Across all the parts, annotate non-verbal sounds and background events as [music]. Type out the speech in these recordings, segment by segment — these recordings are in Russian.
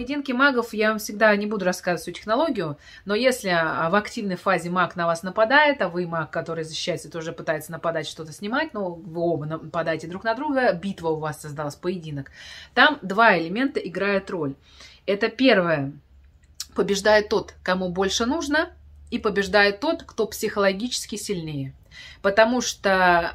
поединке магов я вам всегда не буду рассказывать всю технологию, но если а, в активной фазе маг на вас нападает, а вы маг, который защищается, тоже пытается нападать, что-то снимать, но ну, вы оба нападаете друг на друга, битва у вас создалась, поединок. Там два элемента играют роль. Это первое. Побеждает тот, кому больше нужно, и побеждает тот, кто психологически сильнее. Потому что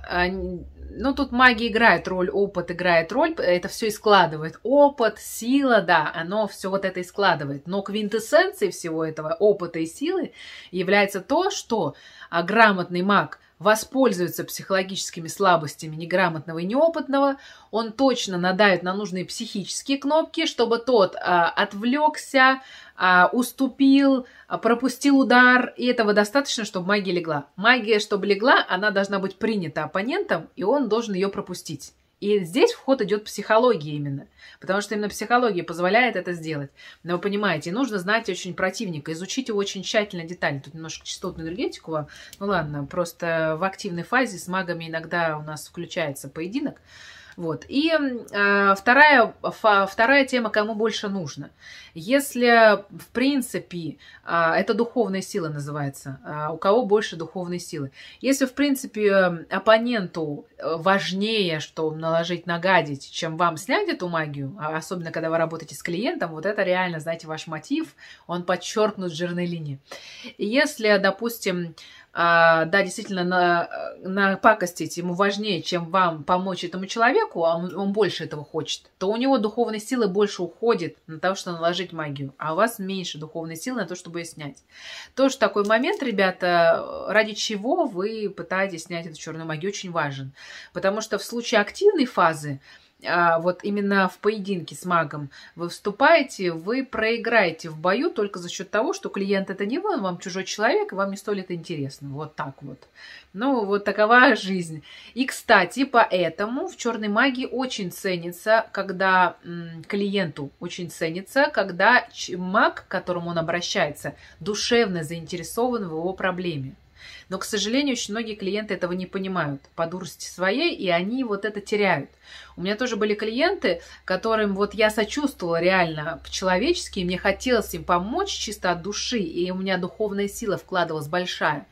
ну, тут магия играет роль, опыт играет роль, это все и складывает. Опыт, сила, да, оно все вот это и складывает. Но квинтэссенцией всего этого опыта и силы является то, что а, грамотный маг – воспользуется психологическими слабостями неграмотного и неопытного, он точно надавит на нужные психические кнопки, чтобы тот а, отвлекся, а, уступил, а, пропустил удар, и этого достаточно, чтобы магия легла. Магия, чтобы легла, она должна быть принята оппонентом, и он должен ее пропустить. И здесь вход идет психология именно, потому что именно психология позволяет это сделать. Но вы понимаете, нужно знать очень противника, изучить его очень тщательно детально. Тут немножко частотную энергетику вам. Ну ладно, просто в активной фазе с магами иногда у нас включается поединок. Вот. И э, вторая, фа, вторая тема, кому больше нужно. Если, в принципе, э, это духовная сила называется, э, у кого больше духовной силы. Если, в принципе, оппоненту э, важнее, что наложить, нагадить, чем вам снять эту магию, а особенно когда вы работаете с клиентом, вот это реально, знаете, ваш мотив, он подчеркнут жирной линией. Если, допустим, а, да, действительно, на, напакостить ему важнее, чем вам помочь этому человеку, а он, он больше этого хочет, то у него духовной силы больше уходит на то, чтобы наложить магию, а у вас меньше духовной силы на то, чтобы ее снять. Тоже такой момент, ребята, ради чего вы пытаетесь снять эту черную магию, очень важен. Потому что в случае активной фазы, а, вот именно в поединке с магом вы вступаете, вы проиграете в бою только за счет того, что клиент это не вы, он вам чужой человек, и вам не столь это интересно. Вот так вот. Ну, вот такова жизнь. И, кстати, поэтому в черной магии очень ценится, когда клиенту очень ценится, когда маг, к которому он обращается, душевно заинтересован в его проблеме. Но, к сожалению, очень многие клиенты этого не понимают по дурости своей, и они вот это теряют. У меня тоже были клиенты, которым вот я сочувствовала реально по-человечески, мне хотелось им помочь чисто от души, и у меня духовная сила вкладывалась большая.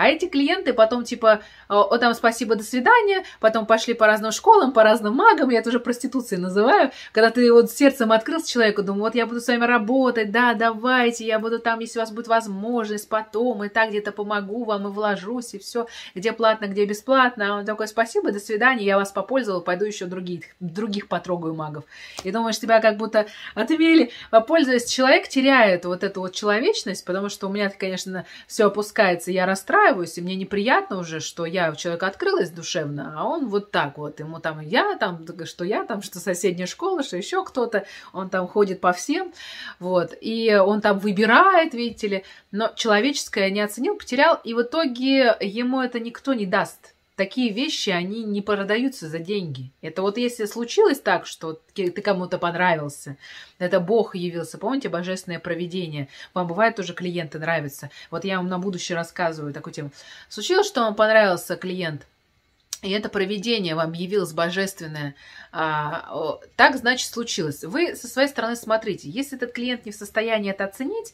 А эти клиенты потом типа, о, там, спасибо, до свидания, потом пошли по разным школам, по разным магам, я это уже проституцией называю, когда ты вот сердцем открылся человеку, думаю, вот я буду с вами работать, да, давайте, я буду там, если у вас будет возможность потом, и так где-то помогу вам, и вложусь, и все, где платно, где бесплатно, а он такой, спасибо, до свидания, я вас попользовал, пойду еще других, других потрогаю магов. И думаешь, тебя как будто отмели, попользуясь, человек теряет вот эту вот человечность, потому что у меня, конечно, все опускается, я расстраиваюсь, успокаиваюсь, и мне неприятно уже, что я у человека открылась душевно, а он вот так вот, ему там я, там, что я, там, что соседняя школа, что еще кто-то, он там ходит по всем, вот, и он там выбирает, видите ли, но человеческое не оценил, потерял, и в итоге ему это никто не даст, такие вещи, они не продаются за деньги. Это вот если случилось так, что ты кому-то понравился, это Бог явился, помните, божественное проведение. Вам бывает тоже клиенты нравятся. Вот я вам на будущее рассказываю такую тему. Случилось, что вам понравился клиент, и это проведение вам явилось божественное, а, так, значит, случилось. Вы со своей стороны смотрите, если этот клиент не в состоянии это оценить,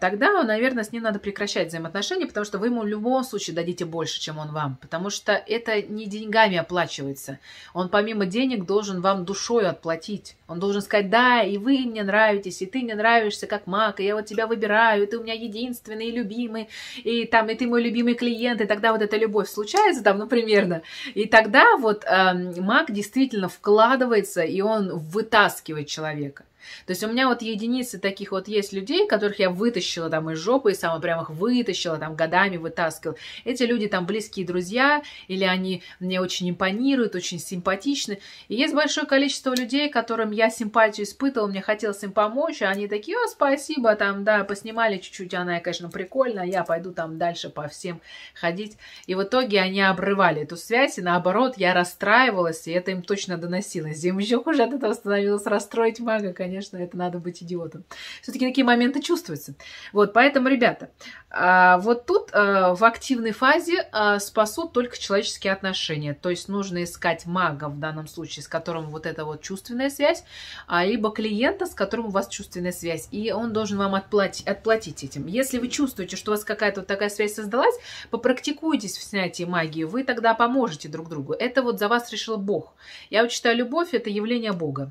тогда, наверное, с ним надо прекращать взаимоотношения, потому что вы ему в любом случае дадите больше, чем он вам, потому что это не деньгами оплачивается. Он помимо денег должен вам душой отплатить. Он должен сказать, да, и вы мне нравитесь, и ты мне нравишься как маг, и я вот тебя выбираю, и ты у меня единственный и любимый, и там, и ты мой любимый клиент, и тогда вот эта любовь случается там, ну, примерно. И тогда вот э, маг действительно вкладывается, и он вытаскивает человека. То есть у меня вот единицы таких вот есть людей, которых я вытащила там из жопы, и сама прям их вытащила, там годами вытаскивала. Эти люди там близкие друзья, или они мне очень импонируют, очень симпатичны. И есть большое количество людей, которым я симпатию испытывала, мне хотелось им помочь, а они такие, о, спасибо, там, да, поснимали чуть-чуть, она, конечно, прикольная, я пойду там дальше по всем ходить. И в итоге они обрывали эту связь, и наоборот, я расстраивалась, и это им точно доносилось. Им еще хуже от этого становилось расстроить мага, конечно конечно, это надо быть идиотом. Все-таки такие моменты чувствуются. Вот, поэтому, ребята, а, вот тут а, в активной фазе а, спасут только человеческие отношения. То есть нужно искать мага в данном случае, с которым вот эта вот чувственная связь, либо клиента, с которым у вас чувственная связь, и он должен вам отплатить, отплатить этим. Если вы чувствуете, что у вас какая-то вот такая связь создалась, попрактикуйтесь в снятии магии, вы тогда поможете друг другу. Это вот за вас решил Бог. Я вот считаю, любовь – это явление Бога.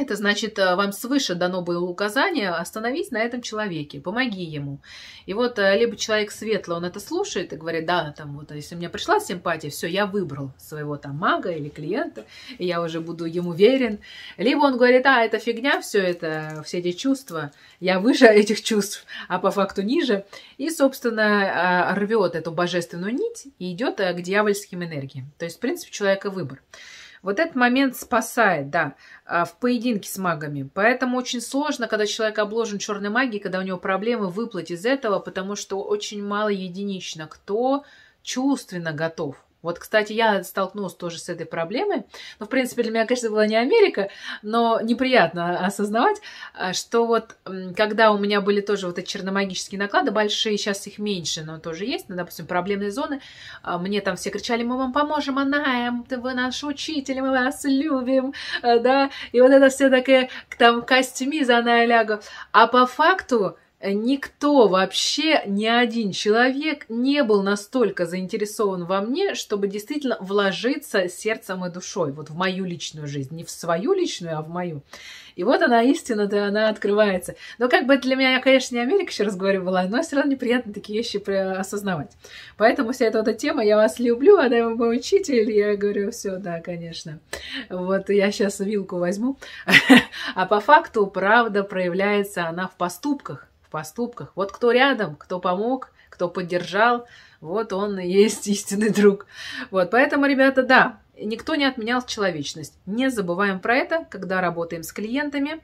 Это значит, э, вам свыше дано было указание остановить на этом человеке, помоги ему. И вот э, либо человек светлый, он это слушает и говорит, да, там вот, если у меня пришла симпатия, все, я выбрал своего там мага или клиента, и я уже буду ему верен. Либо он говорит, а, это фигня, все это, все эти чувства, я выше этих чувств, а по факту ниже. И, собственно, э, рвет эту божественную нить и идет к дьявольским энергиям. То есть, в принципе, человека выбор. Вот этот момент спасает, да, а, в поединке с магами. Поэтому очень сложно, когда человек обложен черной магией, когда у него проблемы выплыть из этого, потому что очень мало единично кто чувственно готов вот, кстати, я столкнулась тоже с этой проблемой. Ну, в принципе, для меня, конечно, была не Америка, но неприятно осознавать, а, что вот когда у меня были тоже вот эти черномагические наклады, большие, сейчас их меньше, но тоже есть, ну, допустим, проблемные зоны, а, мне там все кричали, мы вам поможем, Анаем, эм, ты вы наш учитель, мы вас любим, э, да, и вот это все такое, там, костями за Анаэляга. А по факту, никто вообще, ни один человек не был настолько заинтересован во мне, чтобы действительно вложиться сердцем и душой вот в мою личную жизнь. Не в свою личную, а в мою. И вот она истина да, она открывается. Но как бы для меня, я, конечно, не Америка, еще раз говорю, была, но все равно неприятно такие вещи осознавать. Поэтому вся эта, вот тема, я вас люблю, она а мой учитель, я говорю, все, да, конечно. Вот я сейчас вилку возьму. [laughs] А по факту правда проявляется она в поступках поступках. Вот кто рядом, кто помог, кто поддержал, вот он и есть истинный друг. Вот, поэтому, ребята, да, Никто не отменял человечность. Не забываем про это, когда работаем с клиентами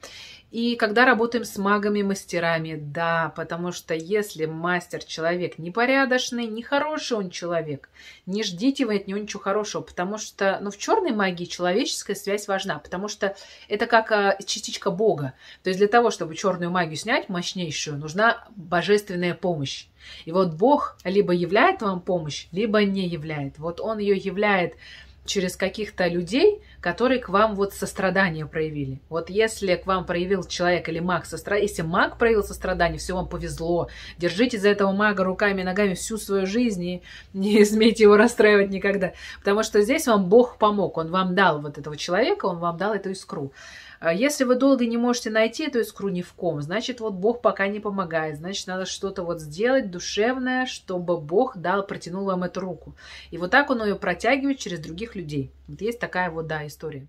и когда работаем с магами-мастерами. Да, потому что если мастер человек непорядочный, нехороший он человек, не ждите вы от него ничего хорошего, потому что ну, в черной магии человеческая связь важна, потому что это как а, частичка Бога. То есть для того, чтобы черную магию снять, мощнейшую, нужна божественная помощь. И вот Бог либо являет вам помощь, либо не являет. Вот он ее являет через каких-то людей, которые к вам вот сострадание проявили. Вот если к вам проявил человек или маг сострадание, если маг проявил сострадание, все вам повезло. Держите за этого мага руками и ногами всю свою жизнь и [laughs] не смейте его расстраивать никогда. Потому что здесь вам Бог помог, он вам дал вот этого человека, он вам дал эту искру. А если вы долго не можете найти эту искру ни в ком, значит, вот Бог пока не помогает. Значит, надо что-то вот сделать душевное, чтобы Бог дал, протянул вам эту руку. И вот так он ее протягивает через других людей. Вот есть такая вот, да, история.